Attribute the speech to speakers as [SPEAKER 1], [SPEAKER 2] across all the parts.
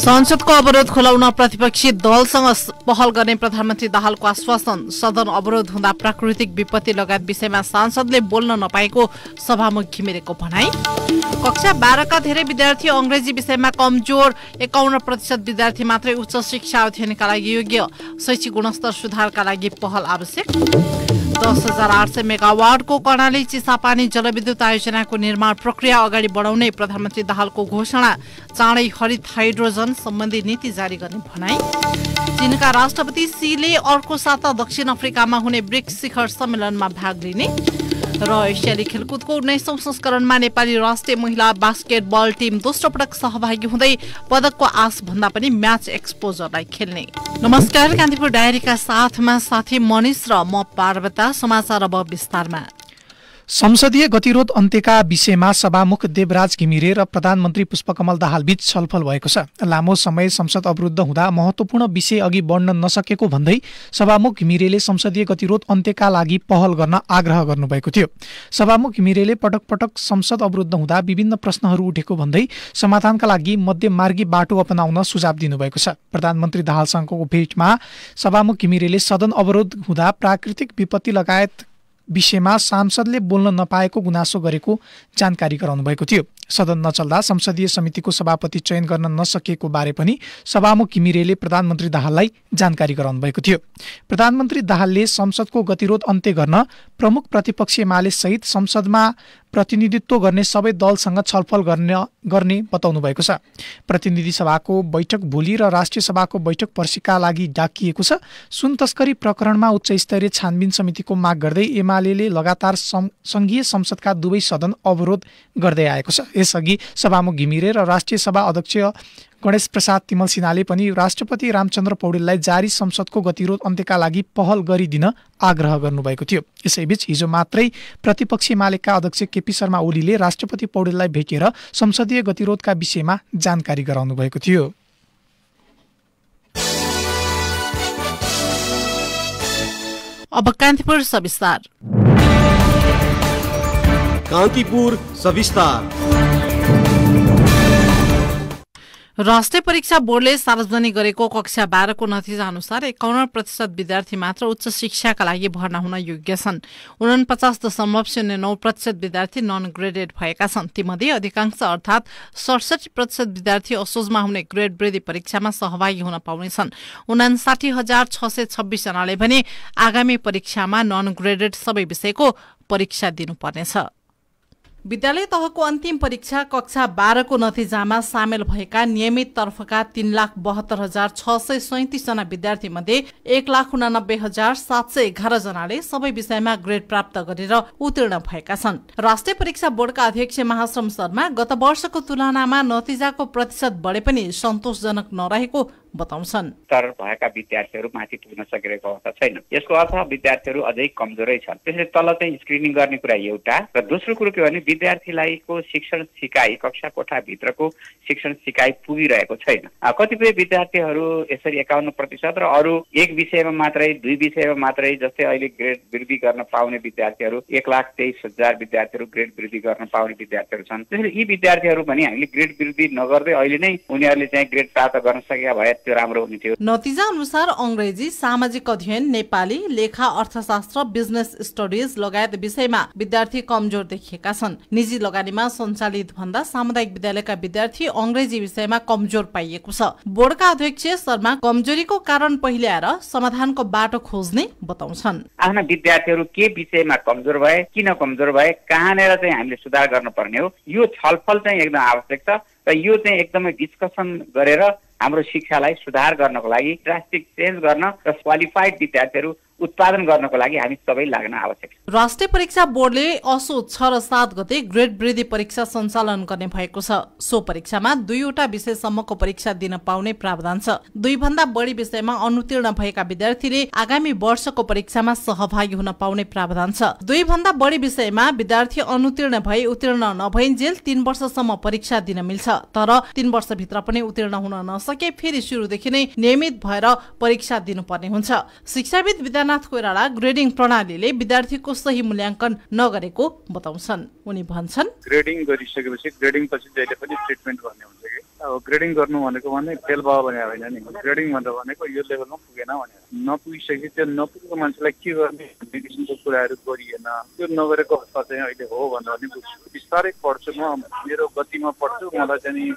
[SPEAKER 1] संसदको अवरोध खोलाउन प्रतिपक्षी दलसँग पहल गर्ने प्रधानमन्त्री दाहालको आश्वासन सदन अवरोध हुँदा प्राकृतिक विपत्ति लगायत विषयमा सांसदले बोल्न नपाएको सभामुख घिमिरेको भनाई कक्षा बाह्रका धेरै विद्यार्थी अङ्ग्रेजी विषयमा कमजोर एकाउन्न प्रतिशत विद्यार्थी मात्रै उच्च शिक्षा अध्ययनका लागि योग्य शैक्षिक गुणस्तर सुधारका लागि पहल आवश्यक दस हजार आठ सय मेगावाटको कर्णाली चिसापानी जलविद्युत आयोजनाको निर्माण प्रक्रिया अगाडि बढाउने प्रधानमन्त्री दाहालको घोषणा चाँडै हरित हाइड्रोजन सम्बन्धी नीति जारी गर्ने भनाई चीनका राष्ट्रपति सीले अर्को साता दक्षिण अफ्रिकामा हुने ब्रिक्स शिखर सम्मेलनमा भाग लिने र एसियाली खेलकुदको उन्नाइसौँ संस्करणमा नेपाली राष्ट्रिय महिला बास्केटबल टिम दोस्रो पटक सहभागी हुँदै पदकको आश भन्दा पनि म्याच एक्सपोजरलाई खेल्ने नमस्कार कान्तिपुर डायरीका साथमा साथी मनिष र म पार्वता समाचार अब विस्तारमा
[SPEAKER 2] संसदीय गतिरोध अन्त्यका विषयमा सभामुख देवराज घिमिरे र प्रधानमन्त्री पुष्पकमल दाहालबीच छलफल भएको छ लामो समय संसद अवरुद्ध हुँदा महत्त्वपूर्ण विषय अघि बढ्न नसकेको भन्दै सभामुख घिमिरेले संसदीय गतिरोध अन्त्यका लागि पहल गर्न आग्रह गर्नुभएको थियो सभामुख घिमिरेले पटक पटक संसद अवरुद्ध हुँदा विभिन्न प्रश्नहरू उठेको भन्दै समाधानका लागि मध्यमार्गी बाटो अपनाउन सुझाव दिनुभएको छ प्रधानमन्त्री दाहालसँगको भेटमा सभामुख घिमिरेले सदन अवरोध हुँदा प्राकृतिक विपत्ति लगायत विषयमा सांसदले बोल्न नपाएको गुनासो गरेको जानकारी भएको थियो सदन नचल्दा संसदीय समितिको सभापति चयन गर्न नसकिएको बारे पनि सभामुख किमिरेले प्रधानमन्त्री दाहाललाई जानकारी गराउनु भएको थियो प्रधानमन्त्री दाहालले संसदको गतिरोध अन्त्य गर्न प्रमुख प्रतिपक्षी एमाले सहित संसदमा प्रतिनिधित्व गर्ने सबै दलसँग छलफल गर्न गर्ने बताउनु भएको छ प्रतिनिधि सभाको बैठक भोलि र राष्ट्रिय सभाको बैठक पर्सिका लागि डाकिएको छ सुन तस्करी प्रकरणमा उच्च स्तरीय छानबिन समितिको माग गर्दै एमाले लगातार संघीय संसदका दुवै सदन अवरोध गर्दै आएको छ यसअघि सभामुख घिमिरे र राष्ट्रिय सभा अध्यक्ष गणेश प्रसाद तिमल सिन्हाले पनि राष्ट्रपति रामचन्द्र पौडेललाई जारी संसदको गतिरोध अन्त्यका लागि पहल गरिदिन आग्रह गर्नुभएको थियो यसैबीच हिजो मात्रै प्रतिपक्षी मालिकका अध्यक्ष केपी शर्मा ओलीले राष्ट्रपति पौडेललाई भेटेर संसदीय गतिरोधका विषयमा जानकारी
[SPEAKER 1] गराउनु भएको थियो अब कान्तिपुर सविस्तार
[SPEAKER 2] कान्तिपुर सविस्तार
[SPEAKER 1] राष्ट्रिय परीक्षा बोर्डले सार्वजनिक गरेको कक्षा बाह्रको नतिजा अनुसार एकाउन्न प्रतिशत विद्यार्थी मात्र उच्च शिक्षाका लागि भर्ना हुन योग्य छन् उनपचास दशमलव शून्य नौ प्रतिशत विद्यार्थी नन ग्रेडेड भएका छन् तीमध्ये अधिकांश अर्थात सडसठी प्रतिशत विद्यार्थी असोजमा हुने ग्रेड वृद्धि परीक्षामा सहभागी हुन पाउनेछन् उनासाठी हजार छ सय जनाले भने आगामी परीक्षामा नन ग्रेडेड सबै विषयको परीक्षा दिनुपर्नेछ विद्यालय तहको अन्तिम परीक्षा कक्षा बाह्रको नतिजामा सामेल भएका नियमित तर्फका तीन लाख बहत्तर हजार छ सय सैतिसजना मध्ये एक लाख उनानब्बे हजार सात सय एघार जनाले सबै विषयमा ग्रेड प्राप्त गरेर उत्तीर्ण भएका छन् राष्ट्रिय परीक्षा बोर्डका अध्यक्ष महाश्रम शर्मा गत वर्षको तुलनामा नतिजाको प्रतिशत बढे पनि सन्तोषजनक नरहेको बताउँछन्
[SPEAKER 3] स्तर भएका विद्यार्थीहरू माथि पुग्न सकिरहेको अवस्था छैन यसको अर्थ विद्यार्थीहरू अझै कमजोरै छन् त्यसले तल चाहिँ स्क्रिनिङ गर्ने कुरा एउटा र दोस्रो कुरो के भने विद्यार्थीलाईको शिक्षण सिकाइ कक्षा कोठाभित्रको शिक्षण सिकाइ पुगिरहेको छैन कतिपय विद्यार्थीहरू यसरी एकाउन्न प्रतिशत र अरू एक विषयमा मात्रै दुई विषयमा मात्रै जस्तै अहिले ग्रेड वृद्धि गर्न पाउने विद्यार्थीहरू एक लाख तेइस हजार विद्यार्थीहरू ग्रेड वृद्धि गर्न पाउने विद्यार्थीहरू छन् त्यसले यी विद्यार्थीहरू पनि हामीले ग्रेड वृद्धि नगर्दै अहिले नै उनीहरूले चाहिँ ग्रेड प्राप्त गर्न सकेका भए त्यो राम्रो हुन्थ्यो
[SPEAKER 1] नतिजा अनुसार अङ्ग्रेजी सामाजिक अध्ययन नेपाली लेखा अर्थशास्त्र बिजनेस स्टडिज लगायत विषयमा विद्यार्थी कमजोर देखिएका छन् निजी लगानीमा सञ्चालित भन्दा सामुदायिक विद्यालयका विद्यार्थी अङ्ग्रेजी विषयमा कमजोर पाइएको छ बोर्डका अध्यक्ष शर्मा कमजोरीको कारण पहिले आएर समाधानको बाटो खोज्ने बताउँछन्
[SPEAKER 3] आफ्ना विद्यार्थीहरू के विषयमा कमजोर भए किन कमजोर भए कहाँनिर चाहिँ हामीले सुधार गर्नुपर्ने हो यो छलफल चाहिँ एकदम आवश्यक छ र यो चाहिँ एकदमै डिस्कसन गरेर हाम्रो शिक्षालाई सुधार गर्नको लागि ड्रास्टिक चेन्ज गर्न र क्वालिफाइड विद्यार्थीहरू उत्पादन गर्नको लागि हामी सबै लाग्न आवश्यक छ
[SPEAKER 1] राष्ट्रिय परीक्षा बोर्डले असो छ र सात गते ग्रेड वृद्धि परीक्षा सञ्चालन गर्ने भएको छ सो परीक्षामा दुईवटा विषयसम्मको परीक्षा दिन पाउने प्रावधान छ दुई भन्दा बढी विषयमा अनुतीर्ण भएका विद्यार्थीले आगामी वर्षको परीक्षामा सहभागी हुन पाउने प्रावधान छ दुई भन्दा बढी विषयमा विद्यार्थी अनुतीर्ण भए उत्तीर्ण नभइन्जेल तीन वर्षसम्म परीक्षा दिन मिल्छ तर तीन वर्षभित्र पनि उत्तीर्ण हुन नसके फेरि सुरुदेखि नै नियमित भएर परीक्षा दिनुपर्ने हुन्छ शिक्षाविद विद्या विश्वनाथ कोइराला ग्रेडिङ प्रणालीले विद्यार्थीको सही मूल्याङ्कन नगरेको बताउँछन् उनी भन्छन्
[SPEAKER 3] ग्रेडिङ गरिसकेपछि ग्रेडिङ पछि जहिले पनि ट्रिटमेन्ट गर्ने हुन्छ कि अब ग्रेडिङ गर्नु भनेको भने फेल भयो भने होइन नि ग्रेडिङ भनेर भनेको यो लेभलमा पुगेन भनेर नपुगिसके त्यो नपुगेको मान्छेलाई के गर्ने भन्ने किसिमको कुराहरू गरिएन त्यो नगरेको अवस्था चाहिँ अहिले हो भनेर पनि बुझ्छु बिस्तारै पढ्छु म मेरो गतिमा पढ्छु मलाई चाहिँ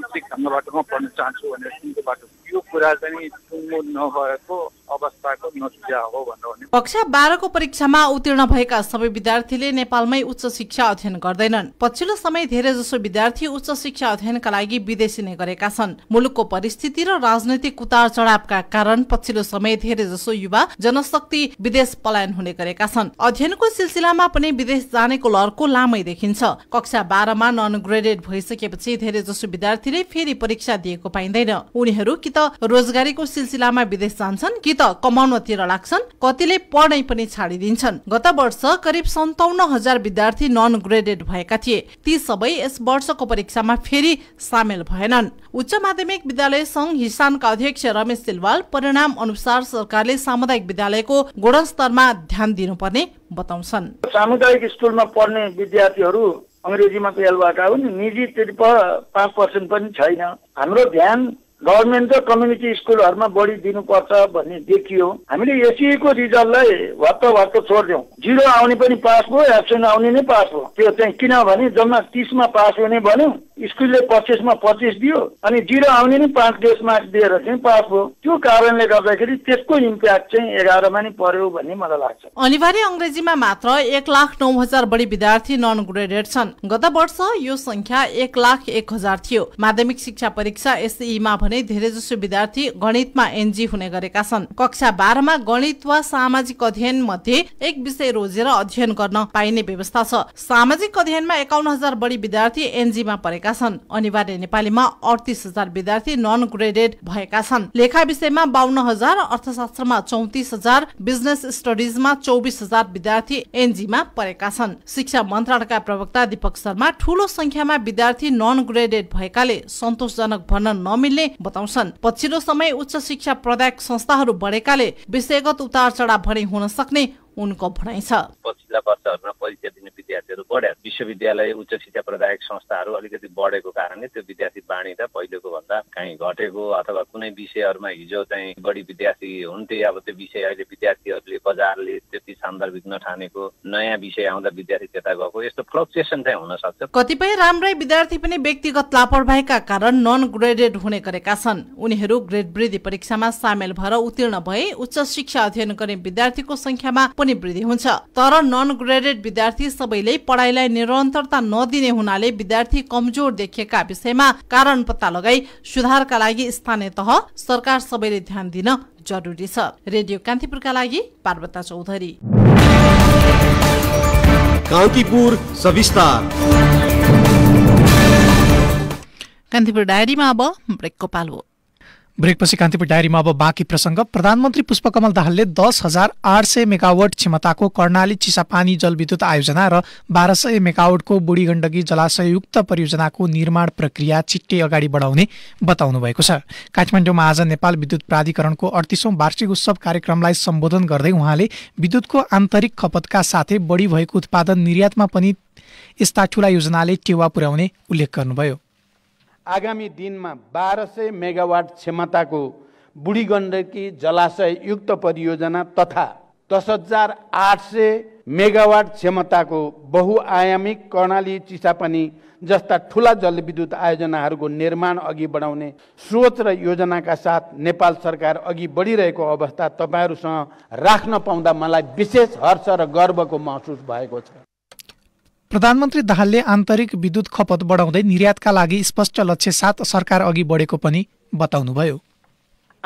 [SPEAKER 3] आंशिक ढङ्गबाट म पढ्न चाहन्छु भनेर किसिमको बाटो यो कुरा चाहिँ टुङ्गो नभएको अवस्थाको नतिजा हो भनेर
[SPEAKER 1] कक्षा बाह्रको परीक्षामा उत्तीर्ण भएका सबै विद्यार्थीले नेपालमै उच्च शिक्षा अध्ययन गर्दैनन् पछिल्लो समय धेरै जसो विद्यार्थी उच्च शिक्षा अध्ययनका लागि विदेशी नै गरेका छन् मुलुकको परिस्थिति र राजनैतिक उतार चढावका कारण पछिल्लो समय धेरै जसो युवा जनशक्ति विदेश पलायन हुने गरेका छन् अध्ययनको सिलसिलामा पनि विदेश जानेको लहरको लामै देखिन्छ कक्षा बाह्रमा नन ग्रेडेड भइसकेपछि धेरै जसो विद्यार्थीले फेरि परीक्षा दिएको पाइँदैन उनीहरू कि त रोजगारीको सिलसिलामा विदेश जान्छन् कि त कमाउनतिर लाग्छन् कतिले पढ्नै पनि छाडिदिन्छन् गत वर्ष करिब सन्ताउन्न हजार विद्यार्थी नन ग्रेडेड भएका थिए ती सबै यस वर्षको परीक्षामा फेरि सामेल भएनन् उच्च माध्यमिक विद्यालय संघ हिसानका अध्यक्ष रमेश सिलवाल परिणाम अनुसार सरकारले सामुदायिक विद्यालयको गुणस्तरमा ध्यान दिनुपर्ने बताउँछन्
[SPEAKER 3] सामुदायिक स्कुलमा पढ्ने विद्यार्थीहरू अङ्ग्रेजीमा फेल भएका हुन् निजी त्यति पाँच पर्सेन्ट पनि छैन हाम्रो ध्यान गभर्मेन्ट र कम्युनिटी स्कुलहरूमा बढी दिनुपर्छ भन्ने देखियो हामीले एसिएको रिजल्टलाई भत्त भत्त छोडिदिउँ जिरो आउने पनि पास भयो एब्सेन्ट आउने नै पास भयो त्यो चाहिँ किनभने जम्मा तिसमा पास हुने भन्यो स्कुलले पच्चिसमा पच्चिस दियो अनि जिरो आउने नै पाँच डेस मार्क्स दिएर चाहिँ पास भयो त्यो कारणले गर्दाखेरि त्यसको इम्प्याक्ट चाहिँ एघारमा नै पर्यो भन्ने मलाई लाग्छ
[SPEAKER 1] अनिवार्य अङ्ग्रेजीमा मात्र एक लाख नौ हजार बढी विद्यार्थी नन ग्रेडेड छन् गत वर्ष यो संख्या एक लाख एक हजार थियो माध्यमिक शिक्षा परीक्षा एसईमा भने धेरैजसो विद्यार्थी गणितमा एनजी हुने गरेका छन् कक्षा बाह्रमा गणित वा सामाजिक अध्ययन मध्ये एक विषय रोजेर अध्ययन गर्न पाइने व्यवस्था छ सामाजिक अध्ययनमा एकाउन्न हजार बढी विद्यार्थी एनजीमा परेका छन् अनिवार्य नेपालीमा अडतिस हजार विद्यार्थी नन ग्रेडेड भएका छन् लेखा विषयमा बाहन्न हजार अर्थशास्त्रमा चौतिस हजार बिजनेस स्टडिजमा चौबिस हजार विद्यार्थी एनजीमा परेका छन् शिक्षा मन्त्रालयका प्रवक्ता दीपक शर्मा ठूलो संख्यामा विद्यार्थी नन ग्रेडेड भएकाले सन्तोषजनक भन्न नमिल्ने बताउँछन् पछिल्लो समय उच्च शिक्षा प्रदायक संस्थाहरू बढेकाले विषयगत उतार चढाव भने हुन सक्ने उनको भनाइ छ
[SPEAKER 3] पछिल्ला वर्षहरूमा परीक्षा दिने विद्यार्थीहरू बढ्या विश्वविद्यालय उच्च शिक्षा प्रदायक संस्थाहरू अलिकति बढेको कारणले त्यो विद्यार्थी बाणी त पहिलेको भन्दा काहीँ घटेको अथवा कुनै विषयहरूमा हिजो चाहिँ बढी विद्यार्थी हुन्थे अब त्यो विषय अहिले विद्यार्थीहरूले बजारले त्यति सान्दर्भिक नठानेको नयाँ विषय आउँदा विद्यार्थी त्यता गएको यस्तो फ्लक्चुएसन चाहिँ हुन सक्छ
[SPEAKER 1] कतिपय राम्रै विद्यार्थी पनि व्यक्तिगत लापरवाहीका कारण नन ग्रेडेड हुने गरेका छन् उनीहरू ग्रेड वृद्धि परीक्षामा सामेल भएर उत्तीर्ण भए उच्च शिक्षा अध्ययन गर्ने विद्यार्थीको संख्यामा पनि वृद्धि हुन्छ तर नन ग्रेडेड विद्यार्थी सबैले पढाइलाई निरन्तरता नदिने हुनाले विद्यार्थी कमजोर देखिएका विषयमा कारण पत्ता लगाई सुधारका लागि स्थानीय तह सरकार सबैले ध्यान दिन जरुरी छ रेडियो कान्तिपुरका लागि पार्वता चौधरी
[SPEAKER 4] कान्तिपुर
[SPEAKER 2] सविस्तार
[SPEAKER 1] कान्तिपुर डायरीमा अब ब्रेकको पालो
[SPEAKER 2] ब्रेकपछि कान्तिपुर डायरीमा अब बाँकी प्रसङ्ग प्रधानमन्त्री पुष्पकमल दाहालले दस हजार आठ सय मेगावट क्षमताको कर्णाली चिसापानी जलविद्युत आयोजना र बाह्र सय मेगावटको बुढी गण्डकी जलाशयुक्त परियोजनाको निर्माण प्रक्रिया छिट्टै अगाडि बढाउने बताउनु भएको छ काठमाडौँमा आज नेपाल विद्युत प्राधिकरणको अडतिसौँ वार्षिक उत्सव कार्यक्रमलाई सम्बोधन गर्दै उहाँले विद्युतको आन्तरिक खपतका साथै बढी भएको उत्पादन निर्यातमा पनि यस्ता ठुला योजनाले टेवा पुर्याउने उल्लेख गर्नुभयो
[SPEAKER 4] आगामी दिनमा बाह्र सय मेगावाट क्षमताको बुढी गण्डकी जलाशययुक्त परियोजना तथा दस हजार आठ सय मेगावाट क्षमताको बहुआयामिक कर्णाली चिसापानी जस्ता ठुला जलविद्युत आयोजनाहरूको निर्माण अघि बढाउने सोच र योजनाका साथ नेपाल सरकार अघि बढिरहेको अवस्था तपाईँहरूसँग राख्न पाउँदा मलाई विशेष हर्ष र गर्वको महसुस भएको छ
[SPEAKER 2] प्रधानमन्त्री दाहालले आन्तरिक विद्युत खपत बढाउँदै निर्यातका लागि स्पष्ट लक्ष्य साथ सरकार अघि बढेको पनि बताउनुभयो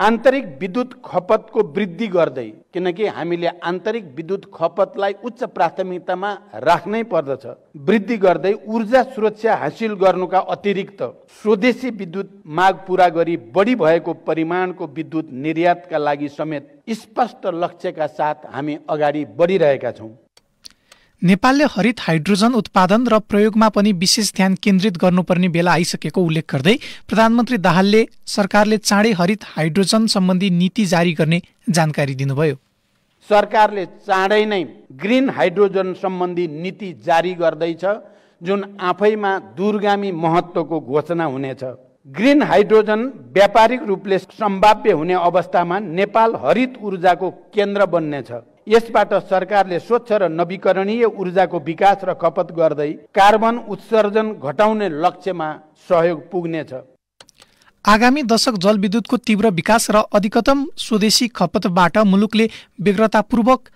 [SPEAKER 4] आन्तरिक विद्युत खपतको वृद्धि गर्दै किनकि हामीले आन्तरिक विद्युत खपतलाई उच्च प्राथमिकतामा राख्नै पर्दछ वृद्धि गर्दै ऊर्जा सुरक्षा हासिल गर्नुका अतिरिक्त स्वदेशी विद्युत माग पुरा गरी बढी भएको परिमाणको विद्युत निर्यातका लागि समेत स्पष्ट लक्ष्यका साथ हामी अगाडि बढिरहेका छौँ
[SPEAKER 2] नेपालले हरित हाइड्रोजन उत्पादन र प्रयोगमा पनि विशेष ध्यान केन्द्रित गर्नुपर्ने बेला आइसकेको उल्लेख गर्दै प्रधानमन्त्री दाहालले सरकारले चाँडै हरित हाइड्रोजन सम्बन्धी नीति जारी गर्ने जानकारी दिनुभयो
[SPEAKER 4] सरकारले चाँडै नै ग्रिन हाइड्रोजन सम्बन्धी नीति जारी गर्दैछ जुन आफैमा दूरगामी महत्त्वको घोषणा हुनेछ ग्रिन हाइड्रोजन व्यापारिक रूपले सम्भाव्य हुने अवस्थामा नेपाल हरित ऊर्जाको केन्द्र बन्नेछ यसबाट सरकारले स्वच्छ र नवीकरणीय ऊर्जाको विकास र खपत गर्दै कार्बन उत्सर्जन घटाउने लक्ष्यमा सहयोग पुग्नेछ
[SPEAKER 2] आगामी दशक जलविद्युतको तीव्र विकास र अधिकतम स्वदेशी खपतबाट मुलुकले व्यग्रतापूर्वक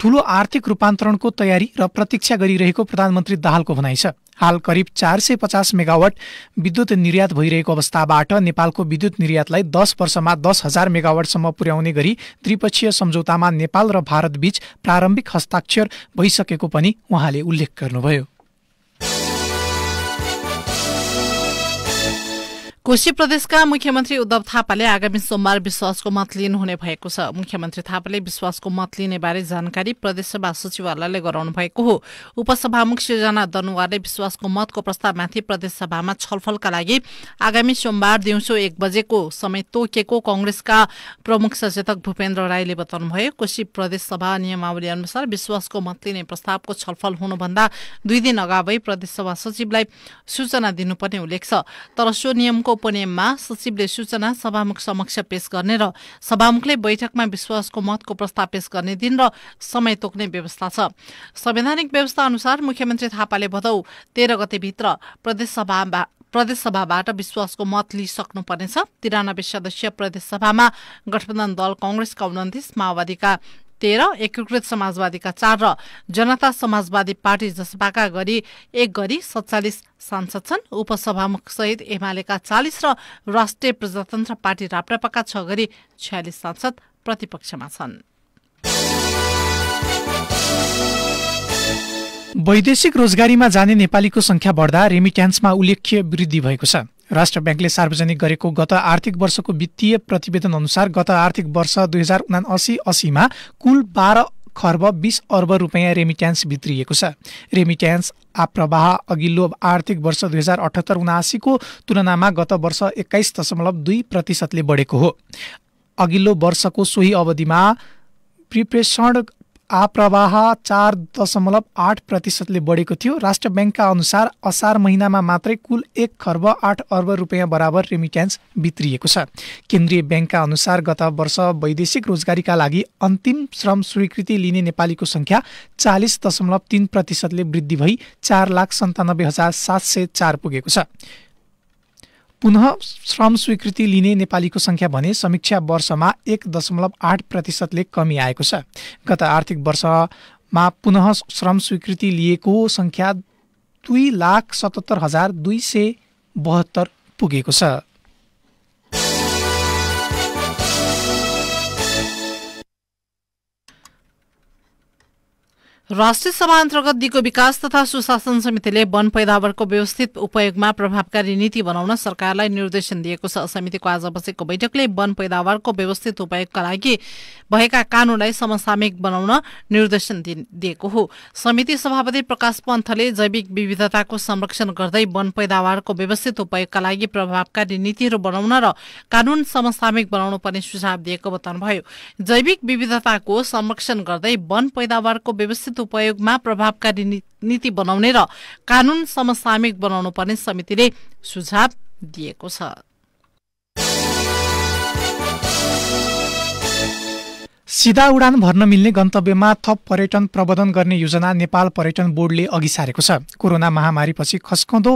[SPEAKER 2] ठूलो आर्थिक रूपान्तरणको तयारी र प्रतीक्षा गरिरहेको प्रधानमन्त्री दाहालको भनाइ छ हाल करिब चार सय पचास मेगावट विद्युत निर्यात भइरहेको अवस्थाबाट नेपालको विद्युत निर्यातलाई दस वर्षमा दस हजार मेगावटसम्म पुर्याउने गरी त्रिपक्षीय सम्झौतामा नेपाल र भारतबीच प्रारम्भिक हस्ताक्षर भइसकेको पनि उहाँले उल्लेख गर्नुभयो
[SPEAKER 1] कोशी प्रदेशका मुख्यमन्त्री उद्धव थापाले आगामी सोमबार विश्वासको मत लिनुहुने भएको छ मुख्यमन्त्री थापाले विश्वासको मत लिने बारे जानकारी प्रदेशसभा सचिवालयले गराउनु भएको हो उपसभामुख सृजना दनुवारले विश्वासको मतको प्रस्तावमाथि प्रदेशसभामा छलफलका लागि आगामी सोमबार दिउँसो एक बजेको समय तोकिएको कंग्रेसका प्रमुख सचेतक भूपेन्द्र राईले बताउनुभयो कोशी प्रदेशसभा नियमावली अनुसार विश्वासको मत लिने प्रस्तावको छलफल हुनुभन्दा दुई दिन अगावै प्रदेशसभा सचिवलाई सूचना दिनुपर्ने उल्लेख छ तर सो नियमको उपनियममा सचिवले सूचना सभामुख समक्ष पेश गर्ने र सभामुखले बैठकमा विश्वासको मतको प्रस्ताव पेश गर्ने दिन र समय तोक्ने व्यवस्था छ संवैधानिक व्यवस्था अनुसार मुख्यमन्त्री थापाले भदौ तेह्र गतेभित्र प्रदेशसभा प्रदेशसभाबाट विश्वासको मत लिइसक्नुपर्नेछ तिरानब्बे सदस्यीय प्रदेशसभामा गठबन्धन दल कंग्रेसका उन्तिस माओवादीका तेह्र एकीकृत समाजवादीका चार र जनता समाजवादी पार्टी जसपाका गरी एक गरी सत्तालिस सांसद छन् उपसभामुख सहित एमालेका चालिस र राष्ट्रिय प्रजातन्त्र पार्टी राप्रपाका छ गरी छयालिस सांसद प्रतिपक्षमा छन्
[SPEAKER 2] वैदेशिक रोजगारीमा जाने नेपालीको संख्या बढ्दा रेमिट्यान्समा उल्लेख्य वृद्धि भएको छ राष्ट्र ब्याङ्कले सार्वजनिक गरेको गत आर्थिक वर्षको वित्तीय प्रतिवेदन अनुसार गत आर्थिक वर्ष दुई हजार उना असीमा कुल बाह्र खर्ब बिस अर्ब रुपियाँ रेमिट्यान्स भित्रिएको छ रेमिट्यान्स आप्रवाह अघिल्लो आर्थिक वर्ष दुई हजार अठहत्तर उनासीको तुलनामा गत वर्ष एक्काइस दशमलव दुई प्रतिशतले बढेको हो अघिल्लो वर्षको सोही अवधिमा प्रिप्रेषण आप्रवाह चार दशमलव आठ प्रतिशतले बढेको थियो राष्ट्र ब्याङ्कका अनुसार असार महिनामा मात्रै कुल एक खर्ब आठ अर्ब रुपियाँ बराबर रेमिट्यान्स भित्रिएको छ केन्द्रीय ब्याङ्कका अनुसार गत वर्ष वैदेशिक रोजगारीका लागि अन्तिम श्रम स्वीकृति लिने नेपालीको सङ्ख्या चालिस दशमलव तिन प्रतिशतले वृद्धि भई चार लाख सन्तानब्बे हजार सात सय चार पुगेको छ पुनः श्रम स्वीकृति लिने नेपालीको सङ्ख्या भने समीक्षा वर्षमा एक दशमलव आठ प्रतिशतले कमी आएको छ गत आर्थिक वर्षमा पुनः श्रम स्वीकृति लिएको सङ्ख्या दुई लाख सतहत्तर हजार दुई सय बहत्तर पुगेको छ
[SPEAKER 1] राष्ट्रिय सभा अन्तर्गत दिगो विकास तथा सुशासन समितिले वन पैदावारको व्यवस्थित उपयोगमा प्रभावकारी नीति बनाउन सरकारलाई निर्देशन दिएको छ समितिको आज बसेको बैठकले वन पैदावारको व्यवस्थित उपयोगका लागि भएका कानूनलाई समसामयिक बनाउन निर्देशन दिएको हो समिति सभापति प्रकाश पन्थले जैविक विविधताको संरक्षण गर्दै वन पैदावारको व्यवस्थित उपयोगका लागि प्रभावकारी नीतिहरू बनाउन र कानून समसामयिक बनाउनु पर्ने सुझाव दिएको बताउनुभयो जैविक विविधताको संरक्षण गर्दै वन पैदावारको व्यवस्थित सीमित उपयोगमा प्रभावकारी नीति बनाउने र कानून समसामयिक बनाउनु पर्ने समितिले सुझाव दिएको छ
[SPEAKER 2] सिधा उडान भर्न मिल्ने गन्तव्यमा थप पर्यटन प्रबन्धन गर्ने योजना नेपाल पर्यटन बोर्डले अघि सारेको छ कोरोना महामारीपछि खस्कँदो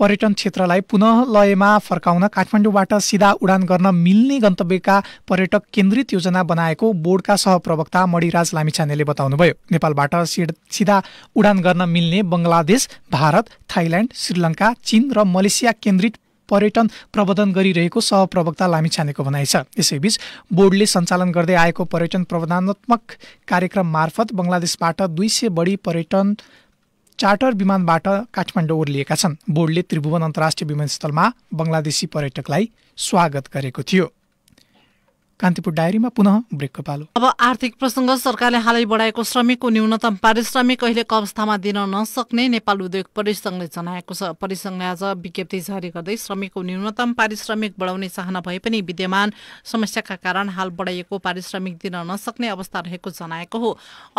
[SPEAKER 2] पर्यटन क्षेत्रलाई पुनः लयमा फर्काउन काठमाडौँबाट सिधा उडान गर्न मिल्ने गन्तव्यका पर्यटक केन्द्रित योजना बनाएको बोर्डका सहप्रवक्ता मणिराज लामिछानेले बताउनुभयो नेपालबाट सिधा उडान गर्न मिल्ने बङ्गलादेश भारत थाइल्याण्ड श्रीलङ्का चीन र मलेसिया केन्द्रित पर्यटन प्रबन्धन गरिरहेको सहप्रवक्ता लामिछानेको भनाइ छ यसैबीच बोर्डले सञ्चालन गर्दै आएको पर्यटन प्रबन्धनात्मक कार्यक्रम मार्फत बङ्गलादेशबाट दुई सय बढी पर्यटन चार्टर विमानबाट काठमाडौँ ओर्लिएका छन् बोर्डले त्रिभुवन अन्तर्राष्ट्रिय विमानस्थलमा बङ्गलादेशी पर्यटकलाई स्वागत गरेको थियो कान्तिपुर डायरीमा पुनः ब्रेकको पालो
[SPEAKER 1] अब आर्थिक प्रसङ्ग सरकारले हालै बढाएको श्रमिकको न्यूनतम पारिश्रमिक अहिलेको अवस्थामा दिन नसक्ने नेपाल उद्योग परिसंघले जनाएको छ परिसंघले आज विज्ञप्ति जारी गर्दै श्रमिकको न्यूनतम पारिश्रमिक बढाउने चाहना भए पनि विद्यमान समस्याका कारण हाल बढाइएको पारिश्रमिक दिन नसक्ने अवस्था रहेको जनाएको हो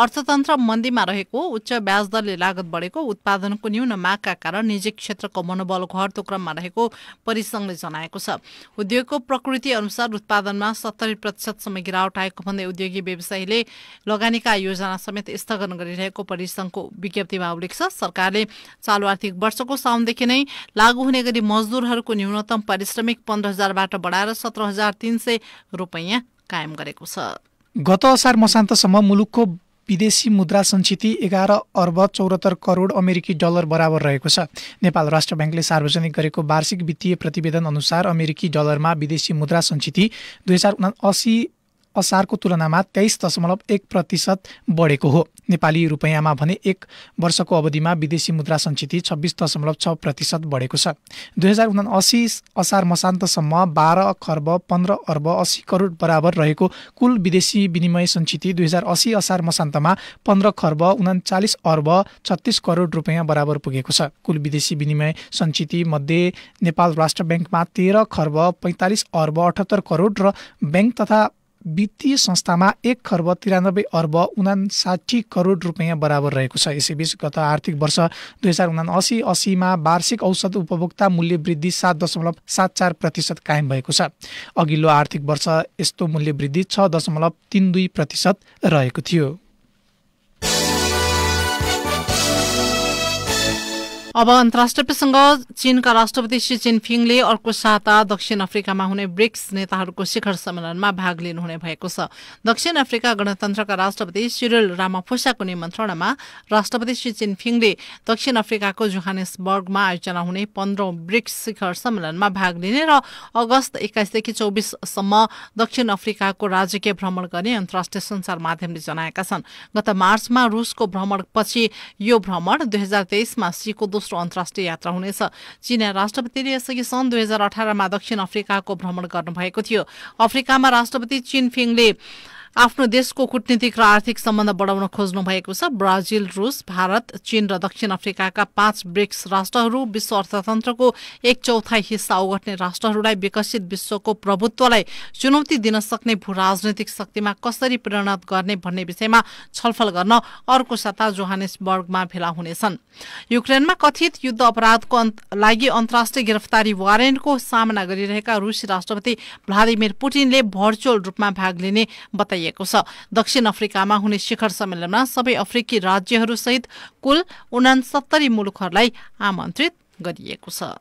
[SPEAKER 1] अर्थतन्त्र मन्दीमा रहेको उच्च ब्याज दरले लागत बढेको उत्पादनको न्यून मागका कारण निजी क्षेत्रको मनोबल घट्दो क्रममा रहेको परिसंघले जनाएको छ उद्योगको प्रकृति अनुसार उत्पादनमा सत्तरी सत्तरी प्रतिशतसम्म गिरावट आएको भन्दै उद्योगी व्यवसायीले लगानीका योजना समेत स्थगन गरिरहेको परिसंघको विज्ञप्तिमा उल्लेख छ सरकारले चालु आर्थिक वर्षको साउनदेखि नै लागू हुने गरी मजदुरहरूको न्यूनतम पारिश्रमिक पन्ध्र हजारबाट बढाएर सत्र हजार तिन सय रुपियाँ कायम गरेको छ
[SPEAKER 2] गत असार मसान्तसम्म मुलुकको विदेशी मुद्रा सञ्चित एघार अर्ब चौरात्तर करोड अमेरिकी डलर बराबर रहेको छ नेपाल राष्ट्र ब्याङ्कले सार्वजनिक गरेको वार्षिक वित्तीय प्रतिवेदन अनुसार अमेरिकी डलरमा विदेशी मुद्रा सञ्चित दुई हजार असारको तुलनामा तेइस दशमलव एक प्रतिशत बढेको हो नेपाली रुपैयाँमा भने एक वर्षको अवधिमा विदेशी मुद्रा सञ्चित छब्बिस दशमलव छ प्रतिशत बढेको छ दुई हजार असी असार मसान्तसम्म बाह्र खर्ब पन्ध्र अर्ब अस्सी करोड बराबर रहेको कुल विदेशी विनिमय सञ्चित दुई हजार असी असार मसान्तमा पन्ध्र खर्ब उनाचालिस अर्ब छत्तिस करोड रुपियाँ बराबर पुगेको छ कुल विदेशी विनिमय सञ्चित मध्ये नेपाल राष्ट्र ब्याङ्कमा तेह्र खर्ब पैँतालिस अर्ब अठहत्तर करोड र ब्याङ्क तथा वित्तीय संस्थामा एक खर्ब तिरानब्बे अर्ब उनासाठी करोड रुपियाँ बराबर रहेको छ यसैबीच गत आर्थिक वर्ष दुई हजार उनासी असीमा वार्षिक औषध उपभोक्ता मूल्य वृद्धि सात दशमलव सात चार प्रतिशत कायम भएको छ अघिल्लो आर्थिक वर्ष यस्तो मूल्य वृद्धि छ दशमलव तिन दुई प्रतिशत रहेको
[SPEAKER 1] थियो अब अन्तर्राष्ट्रिय प्रसङ्ग चीनका राष्ट्रपति सी चिनफिङले अर्को साता दक्षिण अफ्रिकामा हुने ब्रिक्स नेताहरूको शिखर सम्मेलनमा भाग लिनुहुने भएको छ दक्षिण अफ्रिका गणतन्त्रका राष्ट्रपति सिरिल रामाफोसाको निमन्त्रणामा राष्ट्रपति सी चिनफिङले दक्षिण अफ्रिकाको जोहानेसबर्गमा आयोजना हुने पन्ध्रौं ब्रिक्स शिखर सम्मेलनमा भाग लिने र अगस्त एक्काइसदेखि चौबिससम्म दक्षिण अफ्रिकाको राजकीय भ्रमण गर्ने अन्तर्राष्ट्रिय सञ्चार माध्यमले जनाएका छन् गत मार्चमा रुसको भ्रमणपछि यो भ्रमण दुई हजार तेइसमा सीको दोस्रो अन्तर्राष्ट्रिय यात्रा हुनेछ चिनिया राष्ट्रपतिले यसअघि सन् दुई हजार अठारमा दक्षिण अफ्रिकाको भ्रमण गर्नुभएको थियो अफ्रिकामा राष्ट्रपति चिन फिङले आफ्नो देशको कूटनीतिक र आर्थिक सम्बन्ध बढाउन खोज्नु भएको छ ब्राजिल रुस भारत चीन र दक्षिण अफ्रिकाका पाँच ब्रिक्स राष्ट्रहरू विश्व अर्थतन्त्रको एक चौथाई हिस्सा ओगट्ने राष्ट्रहरूलाई विकसित विश्वको प्रभुत्वलाई चुनौती दिन सक्ने भू राजनैतिक शक्तिमा कसरी परिणत गर्ने भन्ने विषयमा छलफल गर्न अर्को साता जोहानेसबर्गमा भेला हुनेछन् युक्रेनमा कथित युद्ध अपराधको लागि अन्तर्राष्ट्रिय गिरफ्तारी वारेन्टको सामना गरिरहेका रुसी राष्ट्रपति भ्लादिमिर पुटिनले भर्चुअल रूपमा भाग लिने बताए बताइएको छ दक्षिण अफ्रिकामा हुने शिखर सम्मेलनमा सबै अफ्रिकी राज्यहरू सहित कुल उनासत्तरी मुलुकहरूलाई आमन्त्रित गरिएको छ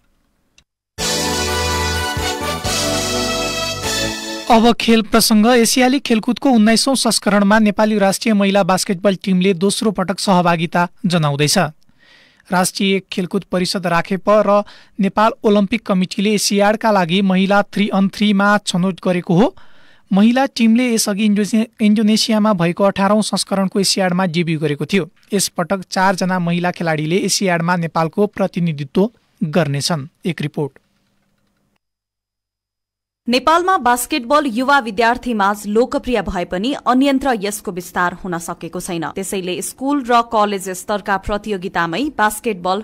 [SPEAKER 2] अब खेल प्रसङ्ग एसियाली खेलकुदको उन्नाइसौं संस्करणमा नेपाली राष्ट्रिय महिला बास्केटबल टिमले दोस्रो पटक सहभागिता जनाउँदैछ राष्ट्रिय खेलकुद परिषद राखेप र नेपाल ओलम्पिक कमिटीले एसियाडका लागि महिला थ्री अन थ्रीमा छनौट गरेको हो महिला टिमले यसअघि इन्डोनेसियामा भएको अठारौँ संस्करणको एसियाडमा डेब्यू गरेको थियो यसपटक चारजना महिला खेलाडीले एसियाडमा नेपालको प्रतिनिधित्व गर्नेछन् एक रिपोर्ट
[SPEAKER 5] नेपालमा बास्केटबल युवा विद्यार्थी माझ लोकप्रिय भए पनि अन्यन्त्र यसको विस्तार हुन सकेको छैन त्यसैले स्कूल र कलेज स्तरका प्रतियोगितामै बास्केटबल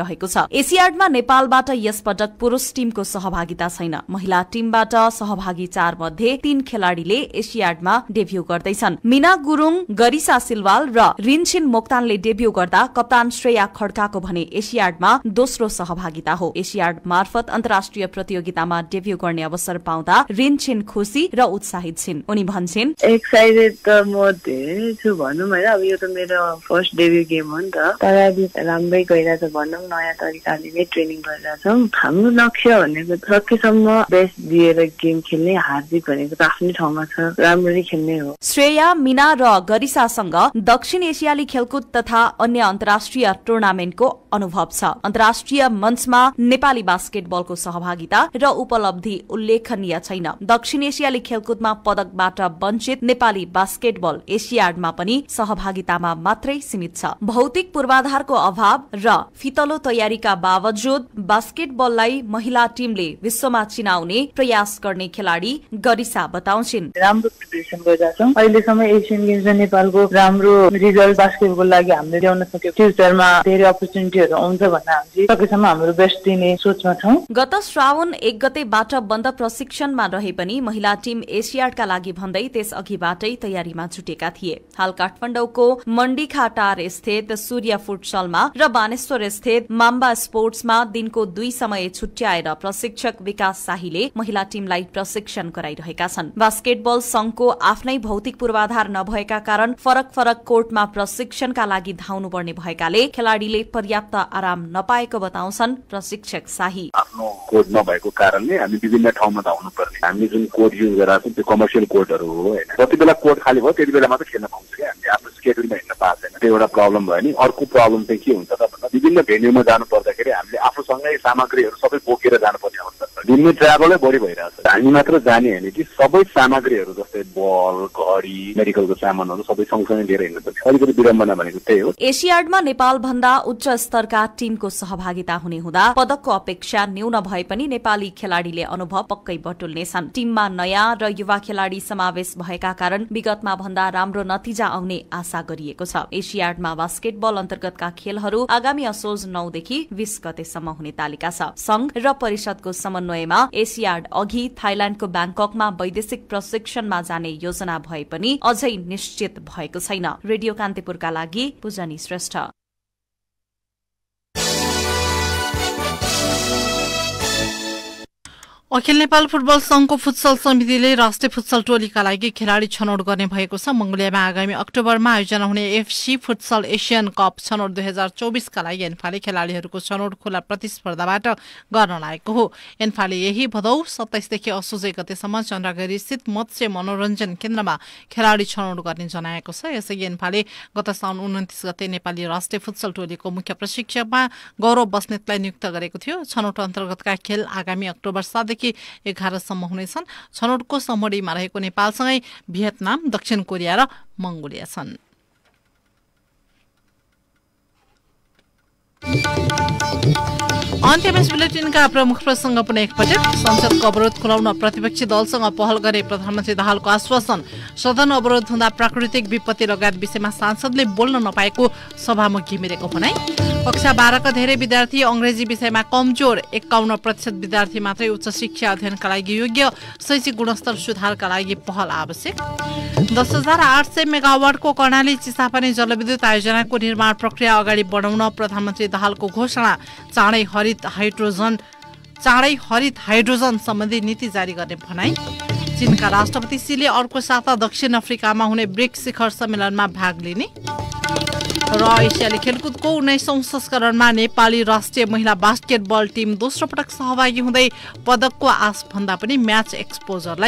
[SPEAKER 5] रहेको छ एसियाडमा नेपालबाट यसपटक पुरूष टीमको सहभागिता छैन महिला टीमबाट सहभागी चार मध्ये तीन खेलाड़ीले एसियाडमा डेब्यू गर्दैछन् मीना गुरूङ गरिसा सिलवाल र रिन्छिन मोक्तानले डेब्यू गर्दा कप्तान श्रेया खड्काको भने एसियाडमा दोस्रो सहभागिता हो एसियाड मार्फत अन्तर्राष्ट्रिय प्रतियोगितामा डेब्यू गर्ने अवसर अफर पाउँदा रिनछिन खुसी र उत्साहित छिन् उनी भन्छन्
[SPEAKER 1] एक्साइटेड त म धेरै छु भनौँ होइन अब यो त मेरो फर्स्ट डेब्यु गेम हो नि त तर राम्रै गइरहेछ भनौँ
[SPEAKER 5] नयाँ तरिकाले नै ट्रेनिङ गरिरहेछौँ
[SPEAKER 1] हाम्रो लक्ष्य भनेको सकेसम्म बेस्ट दिएर गेम खेल्ने हार्दिक भनेको त आफ्नै ठाउँमा छ राम्ररी खेल्ने हो
[SPEAKER 5] श्रेया मिना र गरिसासँग दक्षिण एसियाली खेलकुद तथा अन्य अन्तर्राष्ट्रिय टुर्नामेन्टको अनुभव छ अन्तर्राष्ट्रिय मञ्चमा नेपाली बास्केटबलको सहभागिता र उपलब्धि उल्लेख उल्लेखनीय छैन दक्षिण एसियाली खेलकुदमा पदकबाट वञ्चित नेपाली बास्केटबल एसियाडमा पनि सहभागितामा मात्रै सीमित छ भौतिक पूर्वाधारको अभाव र फितलो तयारीका बावजुद बास्केटबललाई महिला टिमले विश्वमा चिनाउने प्रयास गर्ने खेलाडी गरिसा बताउँछिन् राम्रो प्रिपेरेसन गरिरहेछौँ
[SPEAKER 3] अहिलेसम्म एसियन गेम्समा नेपालको राम्रो रिजल्ट बास्केटबलको लागि हामीले ल्याउन सक्यौँ फ्युचरमा धेरै अपर्च्युनिटीहरू आउँछ
[SPEAKER 5] भनेर
[SPEAKER 1] हामीले सकेसम्म हाम्रो बेस्ट दिने सोचमा छौँ
[SPEAKER 5] गत श्रावण एक गतेबाट बन्द प्रशिक्षणमा रहे पनि महिला टीम एसियाडका लागि भन्दै त्यस अघिबाटै तयारीमा जुटेका थिए हाल काठमाडौँको मण्डीखाटार स्थित सूर्य फुटसलमा र बानेश्वर स्थित माम्बा स्पोर्ट्समा दिनको दुई समय छुट्याएर प्रशिक्षक विकास शाहीले महिला टीमलाई प्रशिक्षण गराइरहेका छन् बास्केटबल संघको आफ्नै भौतिक पूर्वाधार नभएका कारण फरक फरक कोर्टमा प्रशिक्षणका लागि धाउनुपर्ने भएकाले खेलाड़ीले पर्याप्त आराम नपाएको बताउँछन् प्रशिक्षक शाही आफ्नो
[SPEAKER 3] कोर्ट नभएको कारणले हामी विभिन्न ठाउँमा सम्म त आउनुपर्ने हामीले जुन कोड युज गरेर छौँ त्यो कमर्सियल कोडहरू हो होइन जति बेला कोड खाली भयो त्यति बेला मात्रै खेल्न पाउँछ क्या हामीले आफ्नो स्केड्युलमा हिँड्न पाएको छैन त्यो एउटा प्रब्लम भयो नि अर्को प्रब्लम चाहिँ के हुन्छ त भन्दा विभिन्न भेन्यूमा जानु पर्दाखेरि हामीले आफूसँगै सामग्रीहरू सबै बोकेर जानुपर्ने अवस्था छ दिनमै ट्राभलै बढी भइरहेको छ हामी मात्र जाने होइन कि सबै सामग्रीहरू जस्तै बल घडी मेडिकलको सामानहरू सबै सँगसँगै लिएर हिँड्नुपर्छ अलिकति विडम्बना भनेको त्यही हो
[SPEAKER 5] एसियाडमा नेपाल भन्दा उच्च स्तरका टिमको सहभागिता हुने हुँदा पदकको अपेक्षा न्यून भए पनि नेपाली खेलाडीले अनुभव पक्कै बटुल्नेछन् टीममा नयाँ र युवा खेलाड़ी समावेश भएका कारण विगतमा भन्दा राम्रो नतिजा आउने आशा गरिएको छ एसियाडमा बास्केटबल अन्तर्गतका खेलहरू आगामी असोज नौदेखि बीस गतेसम्म हुने तालिका छ संघ र परिषदको समन्वयमा एसियाड अघि थाइल्याण्डको ब्याङ्ककमा वैदेशिक प्रशिक्षणमा जाने योजना भए पनि अझै निश्चित भएको छैन रेडियो कान्तिपुरका लागि पूजनी श्रेष्ठ अखिल नेपाल फुटबल
[SPEAKER 1] संघको फुटसल समितिले राष्ट्रिय फुटसल टोलीका लागि खेलाडी छनौट गर्ने भएको छ मंगोलियामा आगामी अक्टोबरमा आयोजना हुने एफसी फुटसल एसियन कप छनौट दुई हजार चौबिसका लागि एन्फाले खेलाडीहरूको छनौट खुला प्रतिस्पर्धाबाट गर्न लागेको हो एन्फाले यही भदौ सत्ताइसदेखि असोजे गतेसम्म चन्द्रगिरी स्थित मत्स्य मनोरञ्जन केन्द्रमा खेलाडी छनौट गर्ने जनाएको छ यसै एनफाले गत साउन उन्तिस गते नेपाली राष्ट्रिय फुटसल टोलीको मुख्य प्रशिक्षकमा गौरव बस्नेतलाई नियुक्त गरेको थियो छनौट अन्तर्गतका खेल आगामी अक्टोबर सातदेखि देखि एघारसम्म हुनेछन् छनौटको समडीमा रहेको नेपालसँगै भियतनाम दक्षिण कोरिया र मङ्गोलिया छन् बुलेटिनका प्रमुख प्रसङ्ग एकपटक संसदको अवरोध खुलाउन प्रतिपक्षी दलसँग पहल गरे प्रधानमन्त्री दाहालको आश्वासन सदन अवरोध हुँदा प्राकृतिक विपत्ति लगायत विषयमा सांसदले बोल्न नपाएको सभामुख घिमिरेको भनाई कक्षा बाह्रका धेरै विद्यार्थी अङ्ग्रेजी विषयमा कमजोर एकाउन्न प्रतिशत विद्यार्थी मात्रै उच्च शिक्षा अध्ययनका लागि योग्य शैक्षिक गुणस्तर सुधारका लागि पहल आवश्यक दस हजार आठ सय मेगावाटको कर्णाली चिसापानी जलविद्युत आयोजनाको निर्माण प्रक्रिया अगाडि बढाउन प्रधानमन्त्री मन्त्री दाहालको घोषणा चाँडै हरित हाइड्रोजन चाँडै हरित हाइड्रोजन सम्बन्धी नीति जारी गर्ने भनाई चीनका राष्ट्रपति सीले अर्को साता दक्षिण अफ्रिकामा हुने ब्रिक्स शिखर सम्मेलनमा भाग लिने र एसियाली खेलकुदको उन्नाइसौँ संस्करणमा नेपाली राष्ट्रिय महिला बास्केटबल टिम दोस्रो पटक सहभागी हुँदै पदकको आशभन्दा पनि म्याच एक्सपोजरलाई